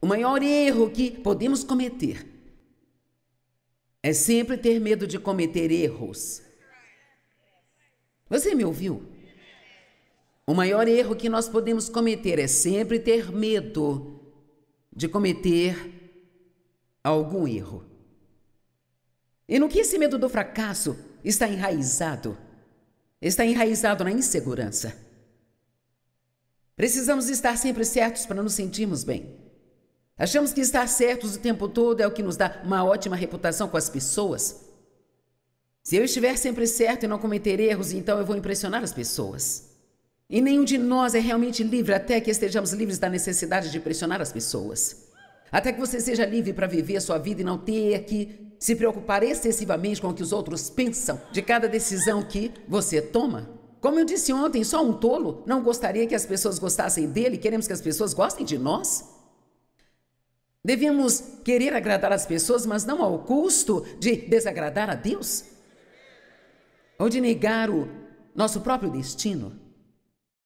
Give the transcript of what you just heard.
O maior erro que podemos cometer é sempre ter medo de cometer erros. Você me ouviu? O maior erro que nós podemos cometer é sempre ter medo de cometer algum erro. E no que esse medo do fracasso está enraizado? Está enraizado na insegurança. Precisamos estar sempre certos para nos sentirmos bem. Achamos que estar certos o tempo todo é o que nos dá uma ótima reputação com as pessoas. Se eu estiver sempre certo e não cometer erros, então eu vou impressionar as pessoas. E nenhum de nós é realmente livre até que estejamos livres da necessidade de impressionar as pessoas. Até que você seja livre para viver a sua vida e não ter que se preocupar excessivamente com o que os outros pensam de cada decisão que você toma. Como eu disse ontem, só um tolo não gostaria que as pessoas gostassem dele, queremos que as pessoas gostem de nós. Devemos querer agradar as pessoas, mas não ao custo de desagradar a Deus? Ou de negar o nosso próprio destino?